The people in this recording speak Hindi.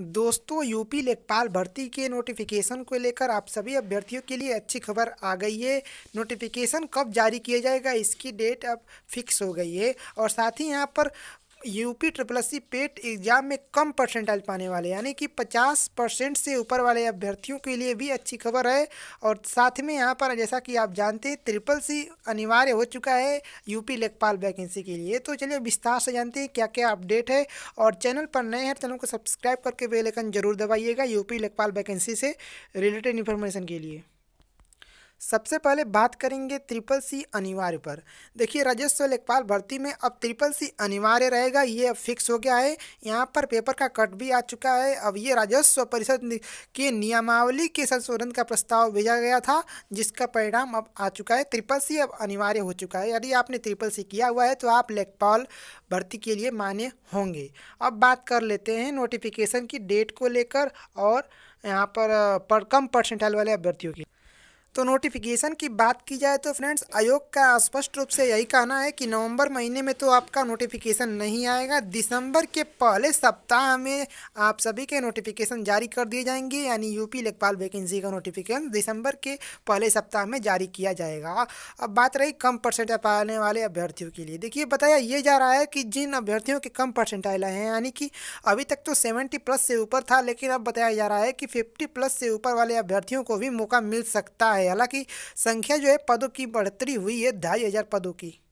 दोस्तों यूपी लेखपाल भर्ती के नोटिफिकेशन को लेकर आप सभी अभ्यर्थियों के लिए अच्छी खबर आ गई है नोटिफिकेशन कब जारी किया जाएगा इसकी डेट अब फिक्स हो गई है और साथ ही यहाँ पर UP triple C PET exam में कम परसेंटाइल पाने वाले यानी कि 50 परसेंट से ऊपर वाले अभ्यर्थियों के लिए भी अच्छी खबर है और साथ में यहाँ पर जैसा कि आप जानते हैं ट्रिपल सी अनिवार्य हो चुका है यूपी लेखपाल वैकेंसी के लिए तो चलिए विस्तार से जानते हैं क्या क्या अपडेट है और चैनल पर नए हैं तो चैनल को सब्सक्राइब करके बेलाइकन जरूर दबाइएगा यूपी लेखपाल वैकेंसी से रिलेटेड इन्फॉर्मेशन के लिए सबसे पहले बात करेंगे ट्रिपल सी अनिवार्य पर देखिए राजस्व लेखपाल भर्ती में अब ट्रिपल सी अनिवार्य रहेगा ये अब फिक्स हो गया है यहाँ पर पेपर का कट भी आ चुका है अब ये राजस्व परिषद के नियमावली के संशोधन का प्रस्ताव भेजा गया था जिसका परिणाम अब आ चुका है ट्रिपल सी अब अनिवार्य हो चुका है यदि आपने ट्रिपल सी किया हुआ है तो आप लेखपाल भर्ती के लिए मान्य होंगे अब बात कर लेते हैं नोटिफिकेशन की डेट को लेकर और यहाँ पर, कम परसेंटाइल वाले अभ्यर्थियों की तो नोटिफिकेशन की बात की जाए तो फ्रेंड्स आयोग का स्पष्ट रूप से यही कहना है कि नवंबर महीने में तो आपका नोटिफिकेशन नहीं आएगा दिसंबर के पहले सप्ताह में आप सभी के नोटिफिकेशन जारी कर दिए जाएंगे यानी यूपी लेखपाल वैकेंसी का नोटिफिकेशन दिसंबर के पहले सप्ताह में जारी किया जाएगा अब बात रही कम परसेंटेज पाने वाले अभ्यर्थियों के लिए देखिए बताया ये जा रहा है कि जिन अभ्यर्थियों के कम परसेंटाइल आए हैं यानी कि अभी तक तो सेवेंटी प्लस से ऊपर था लेकिन अब बताया जा रहा है कि फिफ्टी प्लस से ऊपर वाले अभ्यर्थियों को भी मौका मिल सकता है है हालांकि संख्या जो है पदों की बढ़ोतरी हुई है ढाई हज़ार पदों की